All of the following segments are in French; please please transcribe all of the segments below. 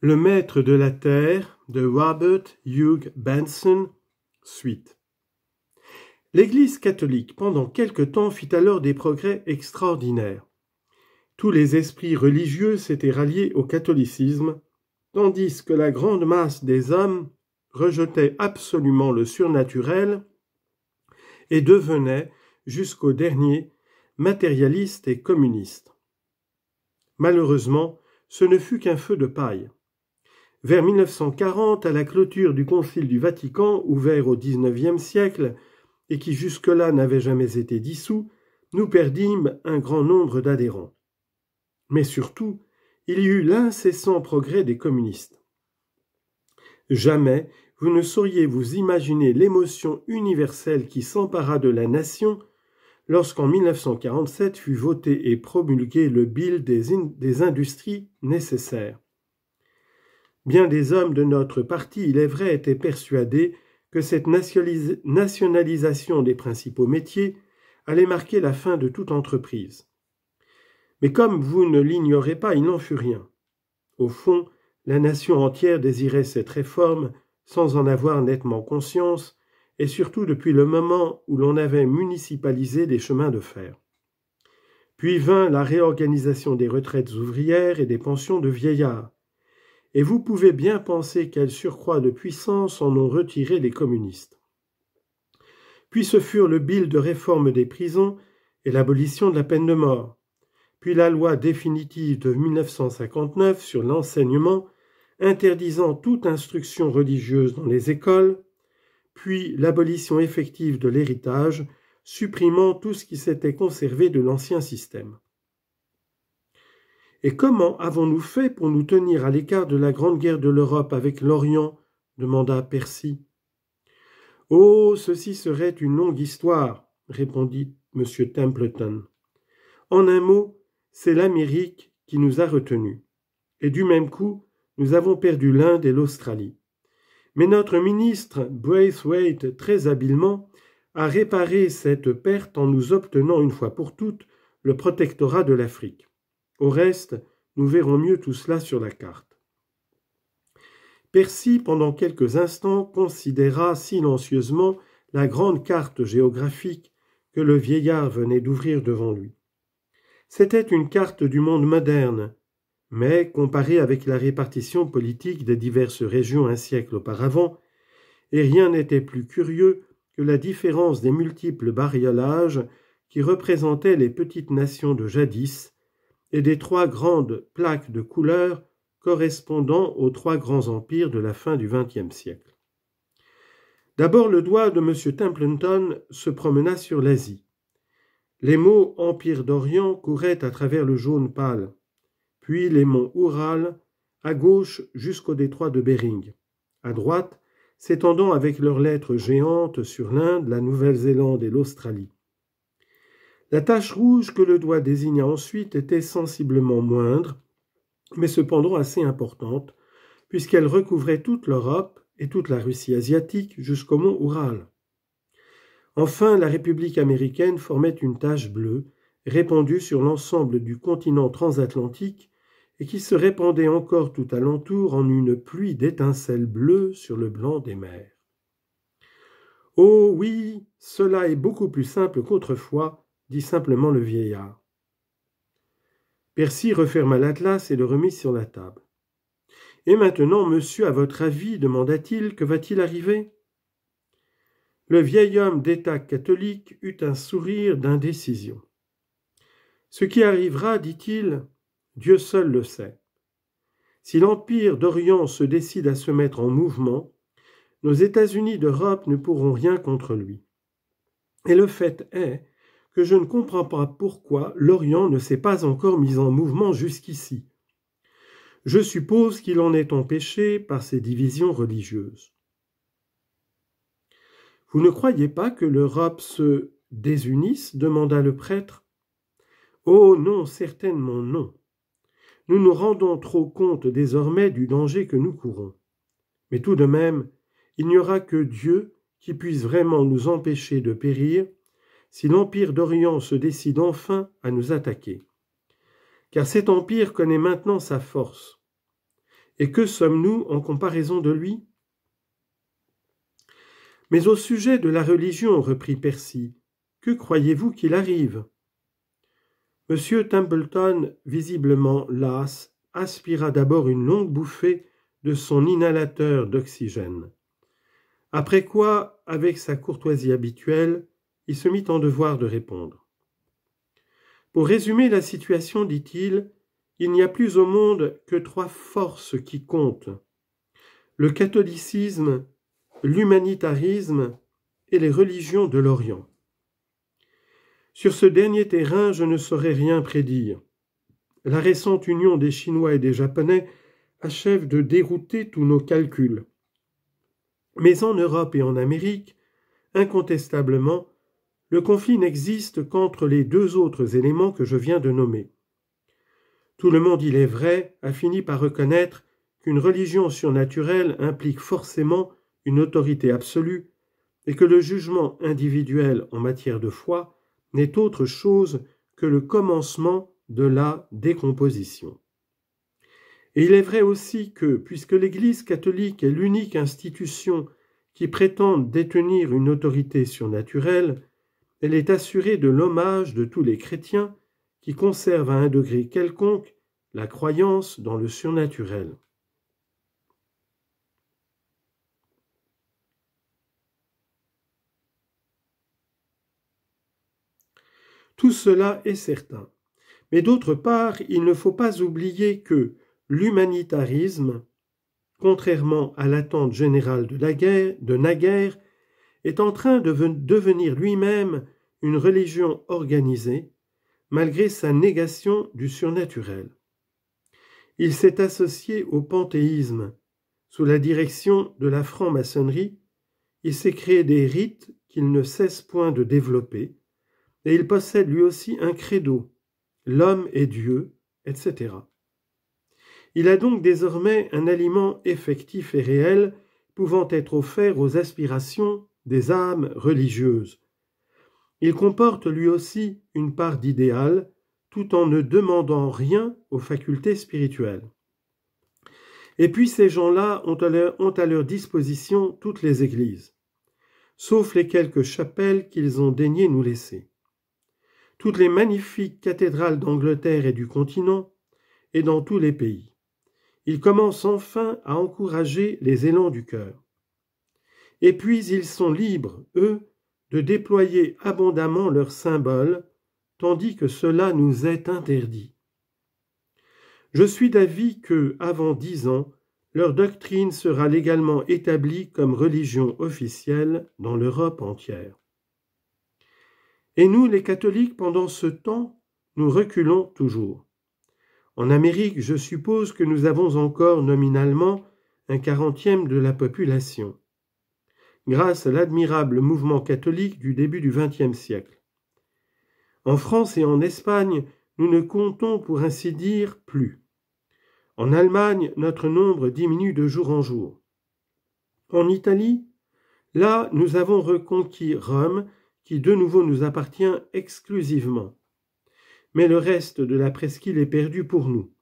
Le maître de la terre de Robert Hugh Benson, suite. L'Église catholique, pendant quelque temps, fit alors des progrès extraordinaires. Tous les esprits religieux s'étaient ralliés au catholicisme, tandis que la grande masse des hommes rejetait absolument le surnaturel et devenait, jusqu'au dernier, matérialiste et communiste. Malheureusement, ce ne fut qu'un feu de paille. Vers 1940, à la clôture du Concile du Vatican, ouvert au XIXe siècle, et qui jusque-là n'avait jamais été dissous, nous perdîmes un grand nombre d'adhérents. Mais surtout, il y eut l'incessant progrès des communistes. Jamais vous ne sauriez vous imaginer l'émotion universelle qui s'empara de la nation lorsqu'en 1947 fut voté et promulgué le Bill des, des industries nécessaires. Bien des hommes de notre parti, il est vrai, étaient persuadés que cette nationalisation des principaux métiers allait marquer la fin de toute entreprise. Mais comme vous ne l'ignorez pas, il n'en fut rien. Au fond, la nation entière désirait cette réforme sans en avoir nettement conscience, et surtout depuis le moment où l'on avait municipalisé des chemins de fer. Puis vint la réorganisation des retraites ouvrières et des pensions de vieillards, et vous pouvez bien penser quel surcroît de puissance en ont retiré les communistes. Puis ce furent le bill de réforme des prisons et l'abolition de la peine de mort, puis la loi définitive de 1959 sur l'enseignement, interdisant toute instruction religieuse dans les écoles, puis l'abolition effective de l'héritage, supprimant tout ce qui s'était conservé de l'ancien système. Et comment avons-nous fait pour nous tenir à l'écart de la grande guerre de l'Europe avec l'Orient demanda Percy. Oh, ceci serait une longue histoire, répondit M. Templeton. En un mot, c'est l'Amérique qui nous a retenus. Et du même coup, nous avons perdu l'Inde et l'Australie. Mais notre ministre, Braithwaite, très habilement, a réparé cette perte en nous obtenant une fois pour toutes le protectorat de l'Afrique. Au reste, nous verrons mieux tout cela sur la carte. Percy, pendant quelques instants, considéra silencieusement la grande carte géographique que le vieillard venait d'ouvrir devant lui. C'était une carte du monde moderne, mais comparée avec la répartition politique des diverses régions un siècle auparavant, et rien n'était plus curieux que la différence des multiples bariolages qui représentaient les petites nations de jadis, et des trois grandes plaques de couleurs correspondant aux trois grands empires de la fin du XXe siècle. D'abord, le doigt de M. Templeton se promena sur l'Asie. Les mots Empire d'Orient couraient à travers le jaune pâle, puis les monts Oural, à gauche jusqu'au détroit de Bering, à droite s'étendant avec leurs lettres géantes sur l'Inde, la Nouvelle-Zélande et l'Australie. La tache rouge que le doigt désigna ensuite était sensiblement moindre, mais cependant assez importante, puisqu'elle recouvrait toute l'Europe et toute la Russie asiatique jusqu'au mont Oural. Enfin, la République américaine formait une tache bleue, répandue sur l'ensemble du continent transatlantique et qui se répandait encore tout alentour en une pluie d'étincelles bleues sur le blanc des mers. Oh oui, cela est beaucoup plus simple qu'autrefois, dit simplement le vieillard. Percy referma l'atlas et le remit sur la table. Et maintenant, monsieur, à votre avis, demanda-t-il, que va-t-il arriver Le vieil homme d'État catholique eut un sourire d'indécision. Ce qui arrivera, dit-il, Dieu seul le sait. Si l'Empire d'Orient se décide à se mettre en mouvement, nos États-Unis d'Europe ne pourront rien contre lui. Et le fait est que je ne comprends pas pourquoi l'Orient ne s'est pas encore mis en mouvement jusqu'ici. Je suppose qu'il en est empêché par ses divisions religieuses. Vous ne croyez pas que l'Europe se désunisse demanda le prêtre. Oh non, certainement non. Nous nous rendons trop compte désormais du danger que nous courons. Mais tout de même, il n'y aura que Dieu qui puisse vraiment nous empêcher de périr si l'Empire d'Orient se décide enfin à nous attaquer. Car cet empire connaît maintenant sa force. Et que sommes-nous en comparaison de lui Mais au sujet de la religion, reprit Percy, que croyez-vous qu'il arrive Monsieur Templeton, visiblement las, aspira d'abord une longue bouffée de son inhalateur d'oxygène. Après quoi, avec sa courtoisie habituelle, il se mit en devoir de répondre. Pour résumer la situation, dit-il, il n'y a plus au monde que trois forces qui comptent le catholicisme, l'humanitarisme et les religions de l'Orient. Sur ce dernier terrain, je ne saurais rien prédire. La récente union des Chinois et des Japonais achève de dérouter tous nos calculs. Mais en Europe et en Amérique, incontestablement, le conflit n'existe qu'entre les deux autres éléments que je viens de nommer. Tout le monde, il est vrai, a fini par reconnaître qu'une religion surnaturelle implique forcément une autorité absolue et que le jugement individuel en matière de foi n'est autre chose que le commencement de la décomposition. Et il est vrai aussi que, puisque l'Église catholique est l'unique institution qui prétend détenir une autorité surnaturelle, elle est assurée de l'hommage de tous les chrétiens qui conservent à un degré quelconque la croyance dans le surnaturel. Tout cela est certain. Mais d'autre part, il ne faut pas oublier que l'humanitarisme, contrairement à l'attente générale de, la guerre, de Naguère, est en train de devenir lui-même une religion organisée, malgré sa négation du surnaturel. Il s'est associé au panthéisme. Sous la direction de la franc-maçonnerie, il s'est créé des rites qu'il ne cesse point de développer, et il possède lui aussi un credo, l'homme est Dieu, etc. Il a donc désormais un aliment effectif et réel pouvant être offert aux aspirations des âmes religieuses. Il comporte lui aussi une part d'idéal, tout en ne demandant rien aux facultés spirituelles. Et puis ces gens-là ont, à leur disposition toutes les églises, sauf les quelques chapelles qu'ils ont daigné nous laisser. Toutes les magnifiques cathédrales d'Angleterre et du continent, et dans tous les pays. Ils commencent enfin à encourager les élans du cœur et puis ils sont libres, eux, de déployer abondamment leurs symboles, tandis que cela nous est interdit. Je suis d'avis que, avant dix ans, leur doctrine sera légalement établie comme religion officielle dans l'Europe entière. Et nous, les catholiques, pendant ce temps, nous reculons toujours. En Amérique, je suppose que nous avons encore nominalement un quarantième de la population grâce à l'admirable mouvement catholique du début du XXe siècle. En France et en Espagne, nous ne comptons pour ainsi dire plus. En Allemagne, notre nombre diminue de jour en jour. En Italie, là, nous avons reconquis Rome, qui de nouveau nous appartient exclusivement. Mais le reste de la presqu'île est perdu pour nous.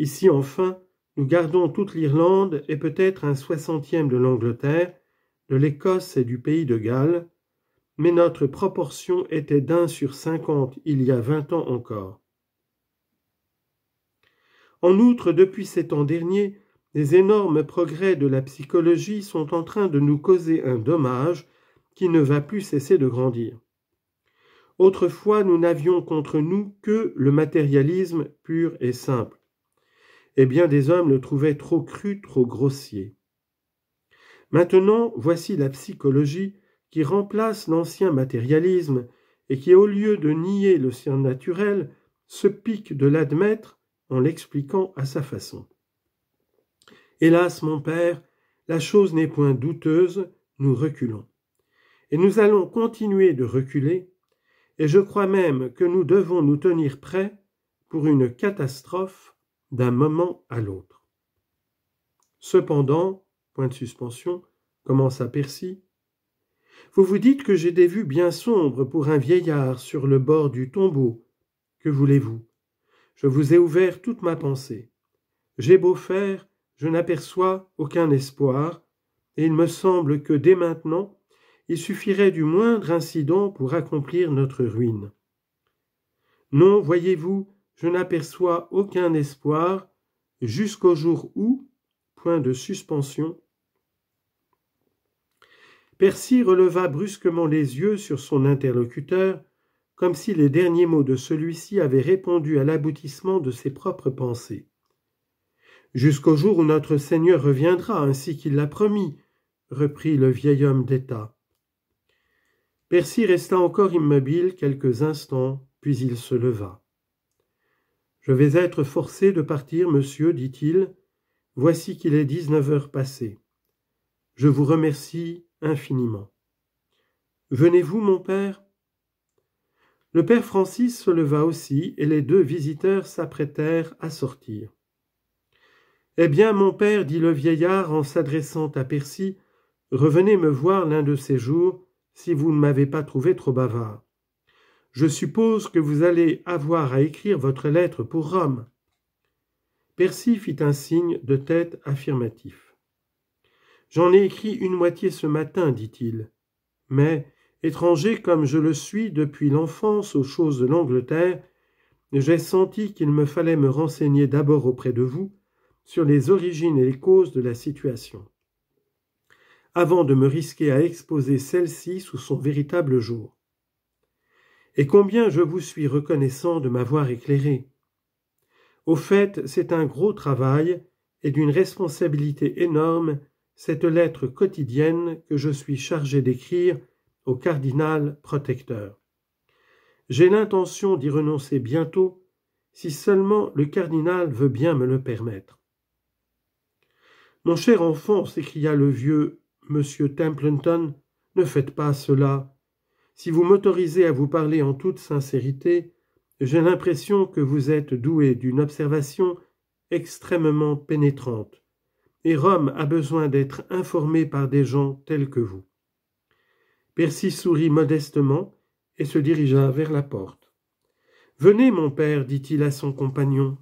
Ici, enfin, nous gardons toute l'Irlande et peut-être un soixantième de l'Angleterre, de l'Écosse et du pays de Galles, mais notre proportion était d'un sur cinquante il y a vingt ans encore. En outre, depuis ces temps derniers, les énormes progrès de la psychologie sont en train de nous causer un dommage qui ne va plus cesser de grandir. Autrefois, nous n'avions contre nous que le matérialisme pur et simple, et eh bien des hommes le trouvaient trop cru, trop grossier. Maintenant, voici la psychologie qui remplace l'ancien matérialisme et qui, au lieu de nier le naturel, se pique de l'admettre en l'expliquant à sa façon. Hélas, mon père, la chose n'est point douteuse, nous reculons. Et nous allons continuer de reculer, et je crois même que nous devons nous tenir prêts pour une catastrophe d'un moment à l'autre. Cependant, point de suspension, commence à Percy. Vous vous dites que j'ai des vues bien sombres pour un vieillard sur le bord du tombeau. Que voulez-vous Je vous ai ouvert toute ma pensée. J'ai beau faire, je n'aperçois aucun espoir, et il me semble que dès maintenant, il suffirait du moindre incident pour accomplir notre ruine. Non, voyez-vous, je n'aperçois aucun espoir jusqu'au jour où, point de suspension, Percy releva brusquement les yeux sur son interlocuteur, comme si les derniers mots de celui-ci avaient répondu à l'aboutissement de ses propres pensées. Jusqu'au jour où notre Seigneur reviendra, ainsi qu'il l'a promis, reprit le vieil homme d'État. Percy resta encore immobile quelques instants, puis il se leva. Je vais être forcé de partir, monsieur, dit-il. Voici qu'il est dix-neuf heures passées. Je vous remercie infiniment. Venez-vous, mon père Le père Francis se leva aussi, et les deux visiteurs s'apprêtèrent à sortir. Eh bien, mon père, dit le vieillard en s'adressant à Percy, revenez me voir l'un de ces jours, si vous ne m'avez pas trouvé trop bavard. Je suppose que vous allez avoir à écrire votre lettre pour Rome. Percy fit un signe de tête affirmatif. J'en ai écrit une moitié ce matin, dit-il. Mais, étranger comme je le suis depuis l'enfance aux choses de l'Angleterre, j'ai senti qu'il me fallait me renseigner d'abord auprès de vous sur les origines et les causes de la situation, avant de me risquer à exposer celle-ci sous son véritable jour. Et combien je vous suis reconnaissant de m'avoir éclairé. Au fait, c'est un gros travail et d'une responsabilité énorme cette lettre quotidienne que je suis chargé d'écrire au cardinal protecteur. J'ai l'intention d'y renoncer bientôt, si seulement le cardinal veut bien me le permettre. Mon cher enfant, s'écria le vieux monsieur Templeton, ne faites pas cela. Si vous m'autorisez à vous parler en toute sincérité, j'ai l'impression que vous êtes doué d'une observation extrêmement pénétrante et Rome a besoin d'être informée par des gens tels que vous. Percy sourit modestement et se dirigea vers la porte. Venez, mon père, dit-il à son compagnon,